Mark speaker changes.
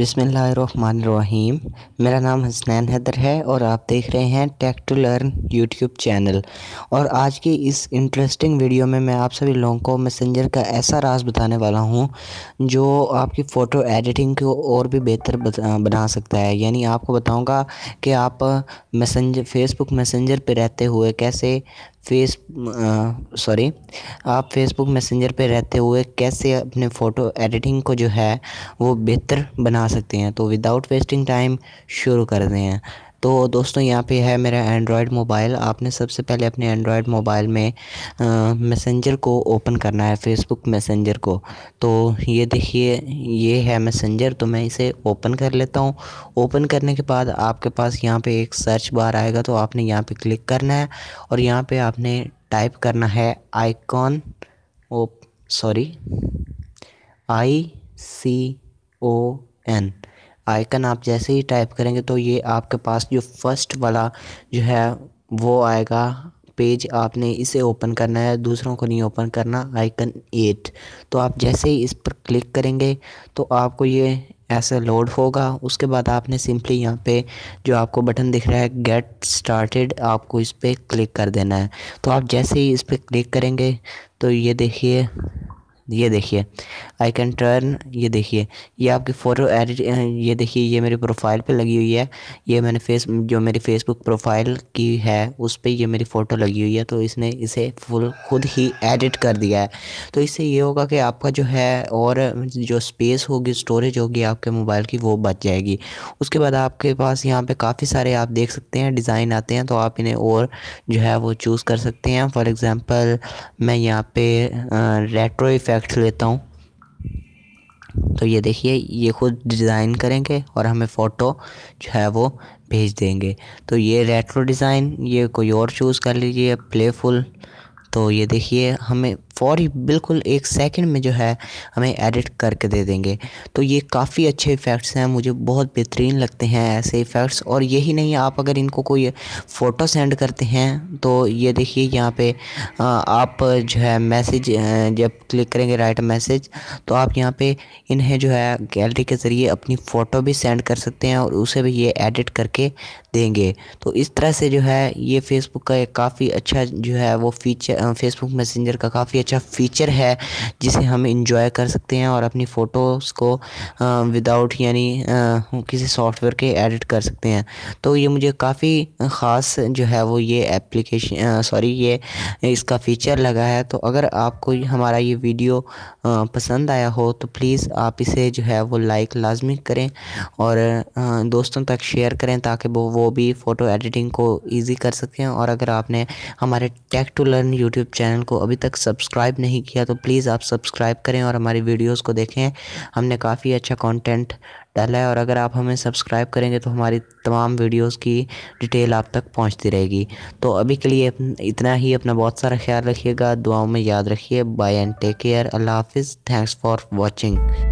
Speaker 1: बिसमीम मेरा नाम हसनैन हैदर है और आप देख रहे हैं Tech To Learn YouTube channel और आज की इस इंटरेस्टिंग वीडियो में मैं आप सभी लोगों को मैसेंजर का ऐसा राज बताने वाला हूं जो आपकी फ़ोटो एडिटिंग को और भी बेहतर बना सकता है यानी आपको बताऊंगा कि आप मैसेंजर फेसबुक मैसेंजर पर रहते हुए कैसे फेस सॉरी आप फेसबुक मैसेंजर पे रहते हुए कैसे अपने फ़ोटो एडिटिंग को जो है वो बेहतर बना सकते हैं तो विदाउट वेस्टिंग टाइम शुरू कर दें तो दोस्तों यहाँ पे है मेरा एंड्रॉयड मोबाइल आपने सबसे पहले अपने एंड्रॉयड मोबाइल में मैसेंजर को ओपन करना है फेसबुक मैसेंजर को तो ये देखिए ये है मैसेंजर तो मैं इसे ओपन कर लेता हूँ ओपन करने के बाद आपके पास यहाँ पे एक सर्च बार आएगा तो आपने यहाँ पे क्लिक करना है और यहाँ पर आपने टाइप करना है icon oh sorry I C O N icon आप जैसे ही टाइप करेंगे तो ये आपके पास जो फर्स्ट वाला जो है वो आएगा पेज आपने इसे ओपन करना है दूसरों को नहीं ओपन करना आइकन एट तो आप जैसे ही इस पर क्लिक करेंगे तो आपको ये ऐसे लोड होगा उसके बाद आपने सिंपली यहाँ पे जो आपको बटन दिख रहा है गेट स्टार्टेड आपको इस पर क्लिक कर देना है तो आप जैसे ही इस पर क्लिक करेंगे तो ये देखिए ये देखिए आई कैन टर्न ये देखिए ये आपकी फ़ोटो एडिट ये देखिए ये मेरी प्रोफाइल पे लगी हुई है ये मैंने फेस जो मेरी फेसबुक प्रोफाइल की है उस पर ये मेरी फ़ोटो लगी हुई है तो इसने इसे फुल खुद ही एडिट कर दिया है तो इससे ये होगा कि आपका जो है और जो स्पेस होगी स्टोरेज होगी आपके मोबाइल की वो बच जाएगी उसके बाद आपके पास यहाँ पर काफ़ी सारे आप देख सकते हैं डिज़ाइन आते हैं तो आप इन्हें और जो है वो चूज़ कर सकते हैं फॉर एग्ज़ाम्पल मैं यहाँ पर रेट्रो इफेक्ट प्रोडक्ट लेता हूँ तो ये देखिए ये खुद डिज़ाइन करेंगे और हमें फ़ोटो जो है वो भेज देंगे तो ये रेट्रो डिज़ाइन ये कोई और चूज़ कर लीजिए प्लेफुल तो ये देखिए हमें फौरी बिल्कुल एक सेकंड में जो है हमें एडिट करके दे देंगे तो ये काफ़ी अच्छे इफ़ेक्ट्स हैं मुझे बहुत बेहतरीन लगते हैं ऐसे इफ़ेक्ट्स और यही नहीं आप अगर इनको कोई फ़ोटो सेंड करते हैं तो ये देखिए यहाँ पे आप जो है मैसेज जब क्लिक करेंगे राइट मैसेज तो आप यहाँ पे इन्हें जो है गैलरी के ज़रिए अपनी फ़ोटो भी सेंड कर सकते हैं और उसे भी ये एडिट करके देंगे तो इस तरह से जो है ये फेसबुक का एक काफ़ी अच्छा जो है वो फीचर फेसबुक मैसेंजर का काफ़ी अच्छा फीचर है जिसे हम इंजॉय कर सकते हैं और अपनी फ़ोटोज़ को विदाउट यानी किसी सॉफ्टवेयर के एडिट कर सकते हैं तो ये मुझे काफ़ी ख़ास जो है वो ये एप्लीकेशन सॉरी ये इसका फ़ीचर लगा है तो अगर आपको हमारा ये वीडियो पसंद आया हो तो प्लीज़ आप इसे जो है वो लाइक लाजमी करें और दोस्तों तक शेयर करें ताकि वो वो भी फ़ोटो एडिटिंग को ईज़ी कर सकें और अगर आपने हमारे Tech To Learn YouTube channel को अभी तक सब्सक्राइब सब्सक्राइब नहीं किया तो प्लीज़ आप सब्सक्राइब करें और हमारी वीडियोस को देखें हमने काफ़ी अच्छा कंटेंट डाला है और अगर आप हमें सब्सक्राइब करेंगे तो हमारी तमाम वीडियोस की डिटेल आप तक पहुंचती रहेगी तो अभी के लिए इतना ही अपना बहुत सारा ख्याल रखिएगा दुआओं में याद रखिए बाय एंड टेक केयर अल्लाह हाफिज़ थैंक्स फॉर वॉचिंग